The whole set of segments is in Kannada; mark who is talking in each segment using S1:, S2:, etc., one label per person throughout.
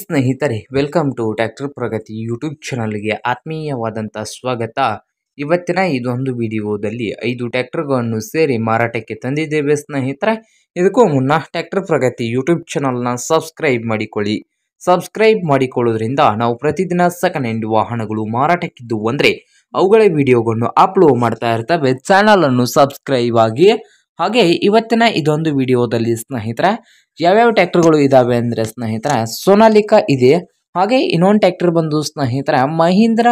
S1: ಸ್ನೇಹಿತರೆ welcome to tractor Pragati YouTube ಚಾನಲ್ಗೆ ಆತ್ಮೀಯವಾದಂಥ ಸ್ವಾಗತ ಇವತ್ತಿನ ಇದೊಂದು ವಿಡಿಯೋದಲ್ಲಿ ಐದು ಟ್ಯಾಕ್ಟರ್ಗಳನ್ನು ಸೇರಿ ಮಾರಾಟಕ್ಕೆ ತಂದಿದ್ದೇವೆ ಸ್ನೇಹಿತರೆ ಇದಕ್ಕೂ ಮುನ್ನ ಟ್ಯಾಕ್ಟರ್ ಪ್ರಗತಿ ಯೂಟ್ಯೂಬ್ ಚಾನಲ್ನ ಸಬ್ಸ್ಕ್ರೈಬ್ ಮಾಡಿಕೊಳ್ಳಿ ಸಬ್ಸ್ಕ್ರೈಬ್ ಮಾಡಿಕೊಳ್ಳೋದ್ರಿಂದ ನಾವು ಪ್ರತಿದಿನ ಸೆಕೆಂಡ್ ಹ್ಯಾಂಡ್ ವಾಹನಗಳು ಮಾರಾಟಕ್ಕಿದ್ದು ಅಂದರೆ ಅವುಗಳ ವಿಡಿಯೋಗಳನ್ನು ಅಪ್ಲೋಡ್ ಮಾಡ್ತಾ ಇರ್ತವೆ ಚಾನಲನ್ನು ಸಬ್ಸ್ಕ್ರೈಬ್ ಆಗಿ ಹಾಗೆ ಇವತ್ತಿನ ಇದೊಂದು ವಿಡಿಯೋದಲ್ಲಿ ಸ್ನೇಹಿತರ ಯಾವ್ಯಾವ ಟ್ಯಾಕ್ಟರ್ಗಳು ಇದ್ದಾವೆ ಅಂದರೆ ಸ್ನೇಹಿತರ ಸೋನಾಲಿಕಾ ಇದೆ ಹಾಗೆ ಇನ್ನೊಂದು ಟ್ಯಾಕ್ಟರ್ ಬಂದು ಸ್ನೇಹಿತರ ಮಹೀಂದ್ರ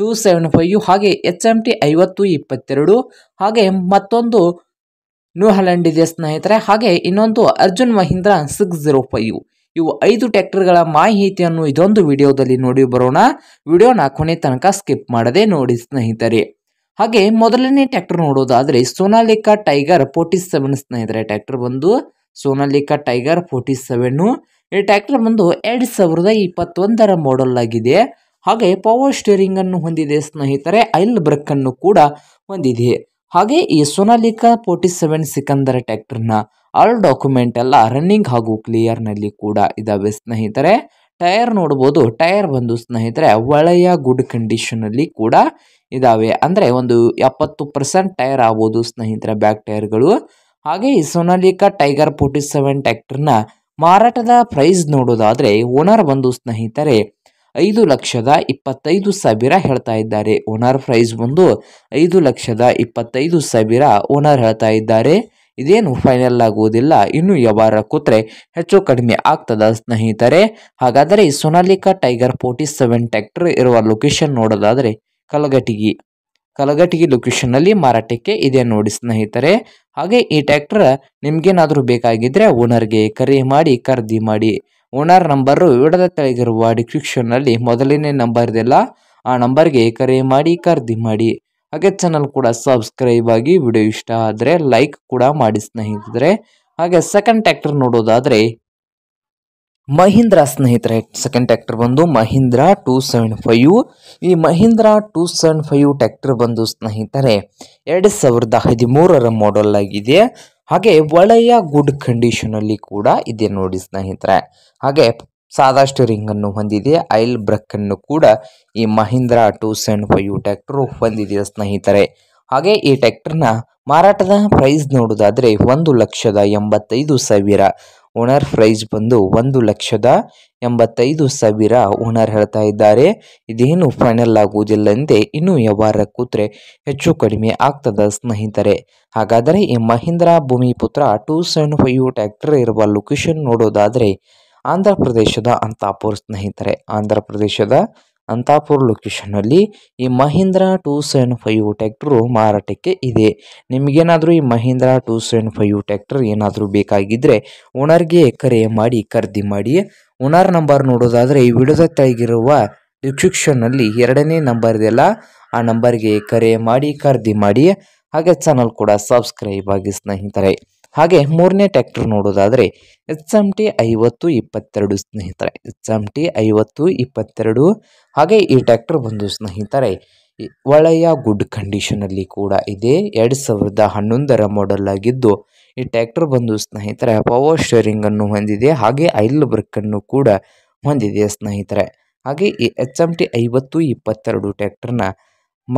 S1: ಟೂ ಸೆವೆನ್ ಫೈವ್ ಹಾಗೆ ಎಚ್ ಎಮ್ ಟಿ ಐವತ್ತು ಇಪ್ಪತ್ತೆರಡು ಹಾಗೆ ಮತ್ತೊಂದು ನ್ಯೂ ಹಲೆಂಡ್ ಇದೆ ಸ್ನೇಹಿತರೆ ಹಾಗೆ ಇನ್ನೊಂದು Arjun Mahindra six zero five ಇವು ಐದು ಟ್ಯಾಕ್ಟರ್ಗಳ ಮಾಹಿತಿಯನ್ನು ಇದೊಂದು ವಿಡಿಯೋದಲ್ಲಿ ನೋಡಿ ಬರೋಣ ವಿಡಿಯೋನ ಕೊನೆ ತನಕ ಸ್ಕಿಪ್ ಮಾಡದೆ ನೋಡಿ ಸ್ನೇಹಿತರೆ ಹಾಗೆ ಮೊದಲನೇ ಟ್ರ್ಯಾಕ್ಟರ್ ನೋಡೋದಾದರೆ ಸೋನಾಲಿಕಾ ಟೈಗರ್ ಫೋರ್ಟಿ ಸೆವೆನ್ ಸ್ನೇಹಿತರೆ ಟ್ಯಾಕ್ಟರ್ ಬಂದು ಸೋನಾಲಿಕಾ ಟೈಗರ್ ಫೋರ್ಟಿ ಸೆವೆನ್ ಈ ಟ್ಯಾಕ್ಟರ್ ಬಂದು ಎರಡ್ ಸಾವಿರದ ಇಪ್ಪತ್ತೊಂದರ ಮಾಡೆಲ್ ಆಗಿದೆ ಹಾಗೆ ಪವರ್ ಸ್ಟೇರಿಂಗ್ ಅನ್ನು ಹೊಂದಿದೆ ಸ್ನೇಹಿತರೆ ಐಲ್ ಬ್ರಕ್ ಅನ್ನು ಕೂಡ ಹೊಂದಿದೆ ಹಾಗೆ ಈ ಸೋನಾಲಿಕಾ ಫೋರ್ಟಿ ಸೆವೆನ್ ಸಿಕಂದರ ಟ್ರ್ಯಾಕ್ಟರ್ನ ಆಲ್ ಡಾಕ್ಯುಮೆಂಟ್ ಎಲ್ಲ ರನ್ನಿಂಗ್ ಹಾಗೂ ಕ್ಲಿಯರ್ನಲ್ಲಿ ಕೂಡ ಇದಾವೆ ಸ್ನೇಹಿತರೆ ಟೈರ್ ನೋಡ್ಬೋದು ಟೈರ್ ಬಂದು ಸ್ನೇಹಿತರೆ ಒಳ್ಳೆಯ ಗುಡ್ ಕಂಡೀಷನಲ್ಲಿ ಕೂಡ ಇದಾವೆ ಅಂದರೆ ಒಂದು ಎಪ್ಪತ್ತು ಪರ್ಸೆಂಟ್ ಟೈರ್ ಆಗ್ಬೋದು ಸ್ನೇಹಿತರೆ ಬ್ಯಾಕ್ ಟೈರ್ಗಳು ಹಾಗೆ ಈ ಸೋನಾಲಿಕಾ ಟೈಗರ್ ಫೋರ್ಟಿ ಸೆವೆನ್ ಟ್ಯಾಕ್ಟರ್ನ ಮಾರಾಟದ ಪ್ರೈಸ್ ನೋಡೋದಾದರೆ ಓನರ್ ಬಂದು ಸ್ನೇಹಿತರೆ ಐದು ಲಕ್ಷದ ಇಪ್ಪತ್ತೈದು ಸಾವಿರ ಹೇಳ್ತಾ ಇದ್ದಾರೆ ಓನರ್ ಪ್ರೈಸ್ ಬಂದು ಐದು ಲಕ್ಷದ ಇಪ್ಪತ್ತೈದು ಸಾವಿರ ಓನರ್ ಹೇಳ್ತಾ ಇದ್ದಾರೆ ಇದೇನು ಫೈನಲ್ ಆಗುವುದಿಲ್ಲ ಇನ್ನು ವ್ಯವಹಾರ ಕೂತ್ರೆ ಹೆಚ್ಚು ಕಡಿಮೆ ಆಗ್ತದ ಸ್ನೇಹಿತರೆ ಹಾಗಾದರೆ Sonalika tiger forty seven tractor ಇರುವ ಲೊಕೇಶನ್ ನೋಡೋದಾದರೆ ಕಲಘಟಗಿ ಲೊಕೇಶನ್ ಲೊಕೇಶನ್ನಲ್ಲಿ ಮಾರಾಟಕ್ಕೆ ಇದೆ ನೋಡಿ ಸ್ನೇಹಿತರೆ ಹಾಗೆ ಈ ಟ್ಯಾಕ್ಟರ್ ನಿಮಗೇನಾದರೂ ಬೇಕಾಗಿದ್ದರೆ ಓನರ್ಗೆ ಕರೆ ಮಾಡಿ ಖರೀದಿ ಮಾಡಿ ಓನರ್ ನಂಬರು ವಿಡದ ತೆಳಗಿರುವ ಡಿಸ್ಕ್ರಿಪ್ಷನ್ನಲ್ಲಿ ಮೊದಲನೇ ನಂಬರ್ ಇದೆಲ್ಲ ಆ ನಂಬರ್ಗೆ ಕರೆ ಮಾಡಿ ಖರೀದಿ ಮಾಡಿ ಹಾಗೆ ಚಾನಲ್ ಕೂಡ ಸಬ್ಸ್ಕ್ರೈಬ್ ಆಗಿ ವಿಡಿಯೋ ಇಷ್ಟ ಆದರೆ ಲೈಕ್ ಕೂಡ ಮಾಡಿ ಸ್ನೇಹಿತರೆ ಹಾಗೆ ಸೆಕೆಂಡ್ ಟ್ಯಾಕ್ಟರ್ ನೋಡೋದಾದರೆ ಮಹೀಂದ್ರ ಸ್ನೇಹಿತರೆ ಸೆಕೆಂಡ್ ಟ್ಯಾಕ್ಟರ್ ಬಂದು ಮಹೀಂದ್ರ ಟೂ ಸೆವೆನ್ ಫೈವ್ ಈ Mahindra two seven five tractor ಬಂದು ಸ್ನೇಹಿತರೆ ಎರಡು ಸಾವಿರದ ಹದಿಮೂರರ ಮಾಡೆಲ್ ಆಗಿದೆ ಹಾಗೆ ಒಳ್ಳೆಯ ಗುಡ್ ಕಂಡೀಷನಲ್ಲಿ ಕೂಡ ಇದೆ ನೋಡಿ ಸ್ನೇಹಿತರೆ ಹಾಗೆ ಸಾದಾ ರಿಂಗ್ ಅನ್ನು ಹೊಂದಿದೆ ಐಲ್ ಬ್ರಕ್ ಅನ್ನು ಕೂಡ ಈ Mahindra two seven five tractor ಹೊಂದಿದೆ ಸ್ನೇಹಿತರೆ ಹಾಗೆ ಈ ನ ಮಾರಾಟದ ಪ್ರೈಸ್ ನೋಡೋದಾದರೆ ಒಂದು ಲಕ್ಷದ ಎಂಬತ್ತೈದು ಸಾವಿರ ಓನರ್ ಪ್ರೈಸ್ ಬಂದು ಒಂದು ಲಕ್ಷದ ಎಂಬತ್ತೈದು ಸಾವಿರ ಓನರ್ ಹೇಳ್ತಾ ಇದ್ದಾರೆ ಇದೇನು ಫೈನಲ್ ಆಗುವುದಿಲ್ಲಂತೆ ಇನ್ನೂ ವ್ಯವಹಾರ ಕೂತ್ರೆ ಹೆಚ್ಚು ಕಡಿಮೆ ಆಗ್ತದ ಸ್ನೇಹಿತರೆ ಹಾಗಾದರೆ ಈ Mahindra Bhumiputra two seven five tractor ಇರುವ ಲೊಕೇಶನ್ ನೋಡೋದಾದರೆ ಆಂಧ್ರ ಪ್ರದೇಶದ ಅಂತಾಪುರ್ ಸ್ನೇಹಿತರೆ ಆಂಧ್ರ ಪ್ರದೇಶದ ಅಂತಾಪುರ್ ಲೊಕೇಶನ್ನಲ್ಲಿ ಈ Mahindra two seven five tractor ಮಾರಾಟಕ್ಕೆ ಇದೆ ನಿಮಗೇನಾದರೂ ಈ Mahindra two seven five tractor ಏನಾದರೂ ಬೇಕಾಗಿದ್ದರೆ ಓನರ್ಗೆ ಕರೆ ಮಾಡಿ ಖರೀದಿ ಮಾಡಿ ಓನರ್ ನಂಬರ್ ನೋಡೋದಾದರೆ ಈ ವಿಡಿಯೋದ ತೆಗಿರುವ ಡಿಸ್ಕ್ರಿಪ್ಷನ್ನಲ್ಲಿ ಎರಡನೇ ನಂಬರ್ ಇದೆಯಲ್ಲ ಆ ನಂಬರ್ಗೆ ಕರೆ ಮಾಡಿ ಖರೀದಿ ಮಾಡಿ ಹಾಗೆ ಚಾನಲ್ ಕೂಡ ಸಬ್ಸ್ಕ್ರೈಬ್ ಆಗಿ ಸ್ನೇಹಿತರೆ ಹಾಗೆ ಮೂರನೇ ಟ್ಯಾಕ್ಟರ್ ನೋಡೋದಾದರೆ ಎಚ್ ಎಮ್ ಟಿ ಐವತ್ತು ಇಪ್ಪತ್ತೆರಡು ಸ್ನೇಹಿತರೆ ಎಚ್ ಎಮ್ ಟಿ ಐವತ್ತು ಇಪ್ಪತ್ತೆರಡು ಹಾಗೆ ಈ ಟ್ಯಾಕ್ಟರ್ ಬಂದು ಸ್ನೇಹಿತರೆ ಒಳ್ಳೆಯ ಗುಡ್ ಕಂಡೀಷನಲ್ಲಿ ಕೂಡ ಇದೆ ಎರಡು ಸಾವಿರದ ಹನ್ನೊಂದರ ಮಾಡೆಲ್ ಆಗಿದ್ದು ಈ ಟ್ಯಾಕ್ಟರ್ ಬಂದು ಸ್ನೇಹಿತರೆ ಪವರ್ ಶೇರಿಂಗನ್ನು ಹೊಂದಿದೆ ಹಾಗೆ ಐಲ್ ಬ್ರಕನ್ನು ಕೂಡ ಹೊಂದಿದೆ ಸ್ನೇಹಿತರೆ ಹಾಗೆ ಈ ಎಚ್ ಎಮ್ ಟಿ ಐವತ್ತು ಇಪ್ಪತ್ತೆರಡು ಟ್ಯಾಕ್ಟರ್ನ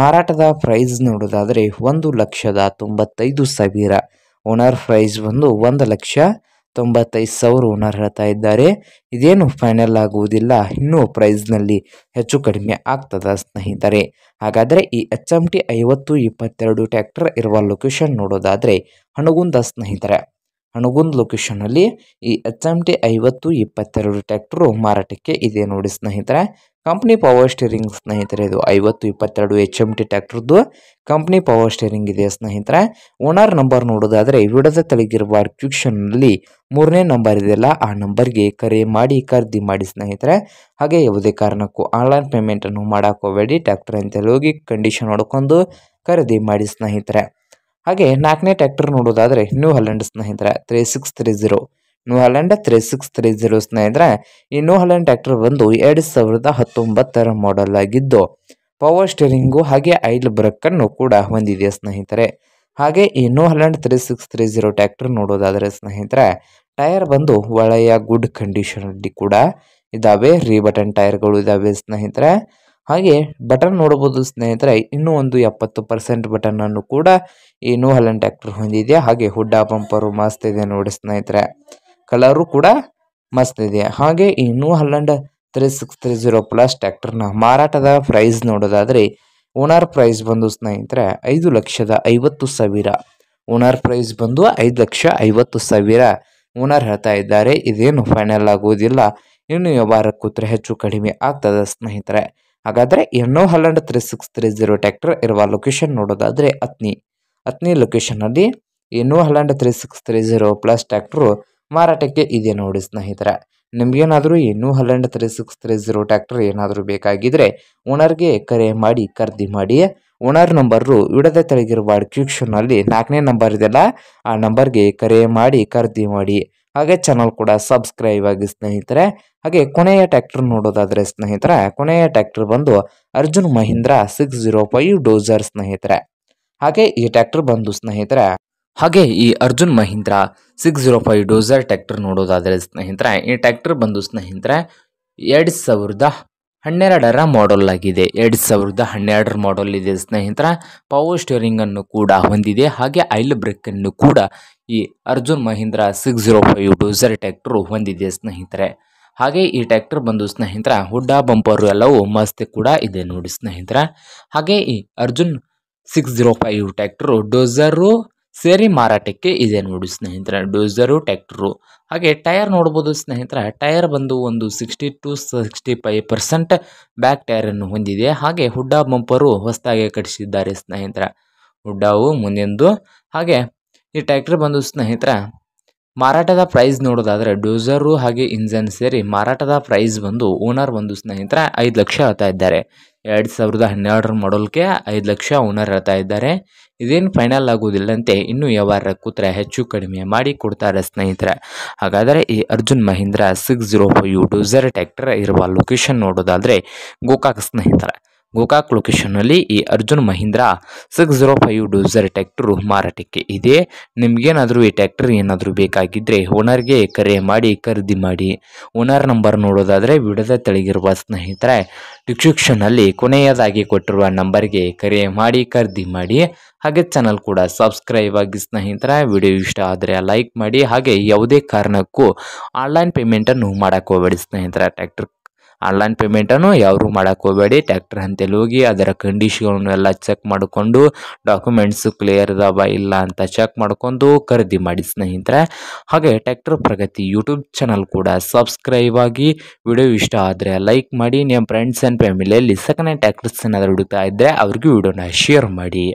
S1: ಮಾರಾಟದ ಪ್ರೈಸ್ ನೋಡೋದಾದರೆ ಒಂದು ಲಕ್ಷದ ತೊಂಬತ್ತೈದು ಸಾವಿರ ಓನರ್ ಪ್ರೈಸ್ ಬಂದು ಒಂದು ಲಕ್ಷ ತೊಂಬತ್ತೈದು ಸಾವಿರ ಓನರ್ ಹೇಳ್ತಾ ಇದ್ದಾರೆ ಇದೇನು ಫೈನಲ್ ಆಗುವುದಿಲ್ಲ ಇನ್ನೂ ಪ್ರೈಸ್ನಲ್ಲಿ ಹೆಚ್ಚು ಕಡಿಮೆ ಆಗ್ತದ ಸ್ನೇಹಿತರೆ ಹಾಗಾದರೆ ಈ ಎಚ್ ಎಮ್ ಟಿ ಐವತ್ತು ಇಪ್ಪತ್ತೆರಡು ಟ್ಯಾಕ್ಟರ್ ಇರುವ ಲೊಕೇಶನ್ ನೋಡೋದಾದರೆ ಹಣಗುಂದ ಸ್ನೇಹಿತರೆ ಹಣಗುಂದ್ ಲೊಕೇಶನಲ್ಲಿ ಈ ಎಚ್ ಎಮ್ ಟಿ ಐವತ್ತು ಇಪ್ಪತ್ತೆರಡು ಟ್ಯಾಕ್ಟ್ರು ಮಾರಾಟಕ್ಕೆ ಇದೆ ನೋಡಿ ಸ್ನೇಹಿತರೆ ಕಂಪ್ನಿ ಪವರ್ ಸ್ಟೀರಿಂಗ್ ಸ್ನೇಹಿತರೆ ಇದು ಐವತ್ತು ಇಪ್ಪತ್ತೆರಡು ಎಚ್ ಎಂ ಟಿ ಟ್ಯಾಕ್ಟರ್ದು ಕಂಪ್ನಿ ಪವರ್ ಸ್ಟೇರಿಂಗ್ ಇದೆ ಸ್ನೇಹಿತರೆ ಓನರ್ ನಂಬರ್ ನೋಡೋದಾದರೆ ವಿಡದ ತಳಗಿರುವ ಕ್ಯೂಕ್ಷನ್ನಲ್ಲಿ ಮೂರನೇ ನಂಬರ್ ಇದೆಯಲ್ಲ ಆ ನಂಬರ್ಗೆ ಕರೆ ಮಾಡಿ ಖರೀದಿ ಮಾಡಿ ಸ್ನೇಹಿತರೆ ಹಾಗೆ ಯಾವುದೇ ಕಾರಣಕ್ಕೂ ಆನ್ಲೈನ್ ಪೇಮೆಂಟನ್ನು ಮಾಡೋಕ್ಕೋಬೇಡಿ ಟ್ಯಾಕ್ಟರ್ ಅಂತ ಹೋಗಿ ಕಂಡೀಷನ್ ನೋಡ್ಕೊಂಡು ಖರೀದಿ ಮಾಡಿ ಸ್ನೇಹಿತರೆ ಹಾಗೆ ನಾಲ್ಕನೇ ಟ್ಯಾಕ್ಟರ್ ನೋಡೋದಾದರೆ ನ್ಯೂ ಹಲೆಂಡ್ ಸ್ನೇಹಿತರೆ three six three zero new Holland three six three zero ಸ್ನೇಹಿತರೆ ಈ ನ್ಯೂ ಹಾಲೆಂಡ್ ಬಂದು ಎರಡು ಸಾವಿರದ ಹತ್ತೊಂಬತ್ತರ ಮಾಡೆಲ್ ಆಗಿದ್ದು ಪವರ್ ಸ್ಟೀರಿಂಗು ಹಾಗೆ ಐಲ್ ಅನ್ನು ಕೂಡ ಹೊಂದಿದೆ ಸ್ನೇಹಿತರೆ ಹಾಗೆ ಈ new Holland three six three zero tractor ನೋಡೋದಾದರೆ ಸ್ನೇಹಿತರೆ ಟೈರ್ ಬಂದು ಒಳ್ಳೆಯ ಗುಡ್ ಕಂಡೀಷನಲ್ಲಿ ಕೂಡ ಇದ್ದಾವೆ ರೀ ಬಟನ್ ಟೈರ್ಗಳು ಇದಾವೆ ಸ್ನೇಹಿತರೆ ಹಾಗೆ ಬಟನ್ ನೋಡಬಹುದು ಸ್ನೇಹಿತರೆ ಇನ್ನೂ ಒಂದು ಎಪ್ಪತ್ತು ಪರ್ಸೆಂಟ್ ಅನ್ನು ಕೂಡ ಈ ನ್ಯೂ ಹಾಲೆಂಡ್ ಟ್ರ್ಯಾಕ್ಟರ್ ಹೊಂದಿದೆ ಹಾಗೆ ಹುಡ್ಡ ಪಂಪರು ಮಾಸ್ತಿದೆ ಇದೆ ನೋಡಿ ಸ್ನೇಹಿತರೆ ಕಲರು ಕೂಡ ಮಸ್ತ್ ಇದೆ ಹಾಗೆ ಇನ್ನೂ Holland three six three zero plus ಟ್ಯಾಕ್ಟರ್ನ ಮಾರಾಟದ ಪ್ರೈಸ್ ನೋಡೋದಾದರೆ ಓನರ್ ಪ್ರೈಸ್ ಬಂದು ಸ್ನೇಹಿತರೆ ಐದು ಲಕ್ಷದ ಐವತ್ತು ಸಾವಿರ ಓನರ್ ಪ್ರೈಸ್ ಬಂದು ಐದು ಲಕ್ಷ ಐವತ್ತು ಸಾವಿರ ಓನರ್ ಹೇಳ್ತಾ ಇದ್ದಾರೆ ಇದೇನು ಫೈನಲ್ ಆಗುವುದಿಲ್ಲ ಇನ್ನು ವ್ಯವಹಾರ ಕೂತ್ರೆ ಹೆಚ್ಚು ಕಡಿಮೆ ಆಗ್ತದೆ ಸ್ನೇಹಿತರೆ ಹಾಗಾದರೆ new Holland three six three zero tractor ಇರುವ ಲೊಕೇಶನ್ ನೋಡೋದಾದರೆ ಅತ್ನಿ ಅತ್ನಿ ಲೊಕೇಶನಲ್ಲಿ new Holland three six three zero plus tractor ಮಾರಾಟಕ್ಕೆ ಇದೆ ನೋಡಿ ಸ್ನೇಹಿತರೆ ನಿಮಗೇನಾದರೂ ಇನ್ನೂ Holland three six three zero tractor ಏನಾದರೂ ಬೇಕಾಗಿದ್ದರೆ ಓನರ್ಗೆ ಕರೆ ಮಾಡಿ ಖರೀದಿ ಮಾಡಿ ಓನರ್ ನಂಬರು ಇಡದೆ ತೆಳಗಿರುವ ಡಿಸ್ಕ್ರಿಪ್ಷನಲ್ಲಿ ನಾಲ್ಕನೇ ನಂಬರ್ ಇದೆಲ್ಲ ಆ ನಂಬರ್ಗೆ ಕರೆ ಮಾಡಿ ಖರೀದಿ ಮಾಡಿ ಹಾಗೆ ಚಾನಲ್ ಕೂಡ ಸಬ್ಸ್ಕ್ರೈಬ್ ಆಗಿ ಸ್ನೇಹಿತರೆ ಹಾಗೆ ಕೊನೆಯ ಟ್ಯಾಕ್ಟರ್ ನೋಡೋದಾದರೆ ಸ್ನೇಹಿತರೆ ಕೊನೆಯ ಟ್ಯಾಕ್ಟರ್ ಬಂದು Arjun Mahindra six zero five dozer ಸ್ನೇಹಿತರೆ ಹಾಗೆ ಈ ಟ್ಯಾಕ್ಟರ್ ಬಂದು ಸ್ನೇಹಿತರೆ ಹಾಗೆ ಈ Arjun Mahindra six zero five dozer tractor ನೋಡೋದಾದರೆ ಸ್ನೇಹಿತರೆ ಈ ಟ್ಯಾಕ್ಟರ್ ಬಂದು ಸ್ನೇಹಿತರೆ ಎರಡು ಸಾವಿರದ ಹನ್ನೆರಡರ ಮಾಡೆಲ್ ಆಗಿದೆ ಎರಡು ಸಾವಿರದ ಹನ್ನೆರಡರ ಮಾಡೆಲ್ ಇದೆ ಸ್ನೇಹಿತರ ಪವರ್ ಸ್ಟೇರಿಂಗ್ ಅನ್ನು ಕೂಡ ಹೊಂದಿದೆ ಹಾಗೆ ಐಲ್ ಬ್ರೇಕ್ ಅನ್ನು ಕೂಡ ಈ Arjun Mahindra six zero five dozer tractor ಹೊಂದಿದೆ ಸ್ನೇಹಿತರೆ ಹಾಗೆ ಈ ಟ್ಯಾಕ್ಟರ್ ಬಂದು ಸ್ನೇಹಿತರ ಹುಡ್ಡ ಬಂಪರ್ ಎಲ್ಲವೂ ಮಸ್ತಿ ಕೂಡ ಇದೆ ನೋಡಿ ಸ್ನೇಹಿತರೆ ಹಾಗೆ ಈ Arjun six zero five tractor dozer ಸೇರಿ ಮಾರಾಟಕ್ಕೆ ಇದೆ ನೋಡಿ ಸ್ನೇಹಿತರೆ ಡೋಸರು ಟ್ಯಾಕ್ಟ್ರು ಹಾಗೆ ಟೈರ್ ನೋಡ್ಬೋದು ಸ್ನೇಹಿತರ ಟೈರ್ ಬಂದು ಒಂದು sixty two sixty five percent back ಟೈರನ್ನು ಹೊಂದಿದೆ ಹಾಗೆ ಹುಡ್ಡ ಬಂಪರು ಹೊಸದಾಗಿ ಕಟ್ಟಿಸಿದ್ದಾರೆ ಸ್ನೇಹಿತರ ಹುಡ್ಡಾವು ಮುಂದೆಂದು ಹಾಗೆ ಈ ಟ್ಯಾಕ್ಟ್ರ್ ಬಂದು ಸ್ನೇಹಿತರ ಮಾರಾಟದ ಪ್ರೈಸ್ ನೋಡೋದಾದರೆ ಡೋಸರು ಹಾಗೆ ಇಂಜನ್ ಸೇರಿ ಮಾರಾಟದ ಪ್ರೈಸ್ ಬಂದು ಓನರ್ ಬಂದು ಸ್ನೇಹಿತರ ಐದು ಲಕ್ಷ ಆಗ್ತಾ ಇದ್ದಾರೆ ಎರಡು ಸಾವಿರದ ಹನ್ನೆರಡರ ಮಾಡಲ್ಗೆ ಐದು ಲಕ್ಷ ಓನರ್ ಹೇಳ್ತಾ ಇದ್ದಾರೆ ಇದೇನು ಫೈನಲ್ ಆಗೋದಿಲ್ಲಂತೆ ಇನ್ನೂ ವ್ಯವಹಾರ ಕೂತ್ರೆ ಹೆಚ್ಚು ಕಡಿಮೆ ಮಾಡಿ ಕೊಡ್ತಾರೆ ಸ್ನೇಹಿತರೆ ಹಾಗಾದರೆ ಈ Arjun Mahindra six zero five dozer tractor ಇರುವ ಲೊಕೇಶನ್ ನೋಡೋದಾದರೆ ಗೋಕಾಕ್ ಸ್ನೇಹಿತರೆ ಗೋಕಾಕ್ ಲೊಕೇಶನ್ನಲ್ಲಿ ಈ Arjun Mahindra six zero five dozer tractor ಮಾರಾಟಕ್ಕೆ ಇದೆ ನಿಮಗೇನಾದರೂ ಈ ಟ್ಯಾಕ್ಟರ್ ಏನಾದರೂ ಬೇಕಾಗಿದ್ದರೆ ಓನರ್ಗೆ ಕರೆ ಮಾಡಿ ಖರೀದಿ ಮಾಡಿ ಓನರ್ ನಂಬರ್ ನೋಡೋದಾದರೆ ವಿಡದ ತೆಳಗಿರುವ ಸ್ನೇಹಿತರೆ ಡಿಸ್ಕ್ರಿಪ್ಷನ್ನಲ್ಲಿ ಕೊನೆಯದಾಗಿ ಕೊಟ್ಟಿರುವ ನಂಬರ್ಗೆ ಕರೆ ಮಾಡಿ ಖರೀದಿ ಮಾಡಿ ಹಾಗೆ ಚಾನಲ್ ಕೂಡ ಸಬ್ಸ್ಕ್ರೈಬ್ ಆಗಿ ಸ್ನೇಹಿತರೆ ವಿಡಿಯೋ ಇಷ್ಟ ಆದರೆ ಲೈಕ್ ಮಾಡಿ ಹಾಗೆ ಯಾವುದೇ ಕಾರಣಕ್ಕೂ ಆನ್ಲೈನ್ ಪೇಮೆಂಟನ್ನು ಹೋಗಬೇಡಿ ಸ್ನೇಹಿತರೆ ಟ್ಯಾಕ್ಟರ್ ಆನ್ಲೈನ್ ಪೇಮೆಂಟನ್ನು ಯಾರು ಮಾಡೋಕೆ ಹೋಗಬೇಡಿ ಟ್ಯಾಕ್ಟರ್ ಅಂತೇಳಿ ಹೋಗಿ ಅದರ ಕಂಡೀಷನ್ ಎಲ್ಲ ಚೆಕ್ ಮಾಡಿಕೊಂಡು ಡಾಕ್ಯುಮೆಂಟ್ಸು ಕ್ಲಿಯರ್ ಇದಾವ ಇಲ್ಲ ಅಂತ ಚೆಕ್ ಮಾಡ್ಕೊಂಡು ಖರೀದಿ ಮಾಡಿ ಸ್ನೇಹಿತರೆ ಹಾಗೆ ಟ್ಯಾಕ್ಟರ್ ಪ್ರಗತಿ ಯೂಟ್ಯೂಬ್ ಚಾನಲ್ ಕೂಡ ಸಬ್ಸ್ಕ್ರೈಬ್ ಆಗಿ ವಿಡಿಯೋ ಇಷ್ಟ ಆದರೆ ಲೈಕ್ ಮಾಡಿ ನಿಮ್ಮ ಫ್ರೆಂಡ್ಸ್ ಆ್ಯಂಡ್ ಫ್ಯಾಮಿಲಿಯಲ್ಲಿ ಸೆಕೆಂಡ್ ಹ್ಯಾಂಡ್ ಟ್ಯಾಕ್ಟರ್ಸ್ ಏನಾದರೂ ಹುಡುಕ್ತಾ ಇದ್ದರೆ ಅವ್ರಿಗೂ ವಿಡಿಯೋನ ಶೇರ್ ಮಾಡಿ